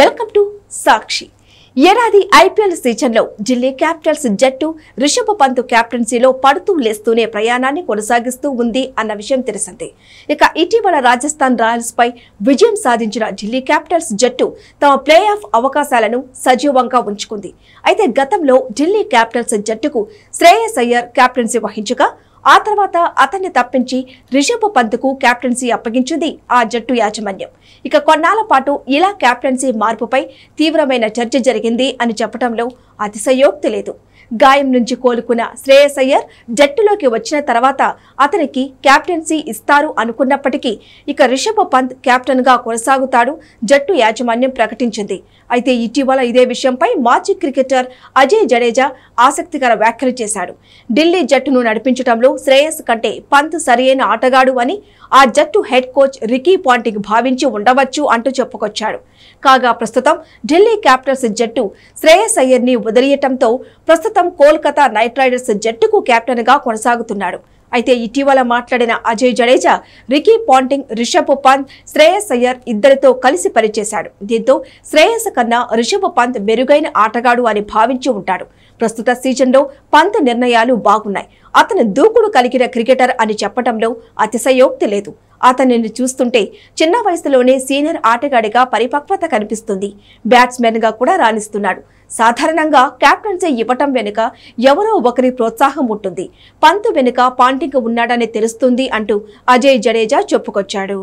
welcome to సాక్షి ఏడాది IPL సీజన్లో Delhi Capitals జట్టు రిషభ్ పంత్ క్యాప్టెన్సీలో పడుతూ లేస్తూనే ప్రయాణాన్ని కొనసాగిస్తూ ఉంది అన్న విషయం తెలిసిందే ఇక ఇటీవల రాజస్థాన్ రాయల్స్ పై విజయం సాధించిన ఢిల్లీ క్యాపిటల్స్ జట్టు తమ ప్లే ఆఫ్ అవకాశాలను సజీవంగా ఉంచుకుంది అయితే గతంలో ఢిల్లీ క్యాపిటల్స్ జట్టుకు శ్రేయస్ అయ్యర్ క్యాప్టెన్సీ వహించగా ఆ తర్వాత అతన్ని తప్పించి రిషభ్ కు కెప్టెన్సీ అప్పగించింది ఆ జట్టు యాజమాన్యం ఇక కొన్నాళ్ల పాటు ఇలా కెప్టెన్సీ మార్పుపై తీవ్రమైన చర్చ జరిగింది అని చెప్పడంలో అతిశయోక్తి లేదు గాయం నుంచి కోలుకున్న శ్రేయస్ అయ్యర్ జట్టులోకి వచ్చిన తర్వాత అతనికి క్యాప్టెన్సీ ఇస్తారు అనుకున్నప్పటికీ ఇక రిషభ్ పంత్ కెప్టెన్గా కొనసాగుతాడు జట్టు యాజమాన్యం ప్రకటించింది అయితే ఇటీవల ఇదే విషయంపై మాజీ క్రికెటర్ అజయ్ జడేజా ఆసక్తికర వ్యాఖ్యలు చేశాడు ఢిల్లీ జట్టును నడిపించడంలో శ్రేయస్ కంటే పంత్ సరియైన ఆటగాడు అని ఆ జట్టు హెడ్ కోచ్ రికీ పాంటింగ్ భావించి ఉండవచ్చు అంటూ చెప్పుకొచ్చాడు కాగా ప్రస్తుతం ఢిల్లీ క్యాపిటల్స్ జట్టు శ్రేయస్ అయ్యర్ని వదిలియటంతో ప్రస్తుతం కోల్కతా నైట్ రైడర్స్ జట్టుకు కెప్టెన్ గా కొనసాగుతున్నాడు అయితే ఇటీవల మాట్లాడిన అజయ్ జడేజా రికీ పాంటింగ్ రిషభ్ పంత్ శ్రేయస్ అయ్యర్ ఇద్దరితో కలిసి పనిచేశాడు దీంతో శ్రేయస్ కన్నా రిషభ్ పంత్ మెరుగైన ఆటగాడు అని భావించి ఉంటాడు ప్రస్తుత సీజన్లో పంత్ నిర్ణయాలు బాగున్నాయి అతను దూకుడు కలిగిన క్రికెటర్ అని చెప్పడంలో అతిశయోక్తి లేదు అతనిని చూస్తుంటే చిన్న వయసులోనే సీనియర్ ఆటగాడిగా పరిపక్వత కనిపిస్తుంది బ్యాట్స్మెన్గా కూడా రాణిస్తున్నాడు సాధారణంగా క్యాప్టెన్సీ ఇవ్వటం వెనుక ఎవరో ఒకరి ప్రోత్సాహం ఉంటుంది పంతు వెనుక పాంటింగ్ ఉన్నాడని తెలుస్తుంది అంటూ అజయ్ జడేజా చెప్పుకొచ్చాడు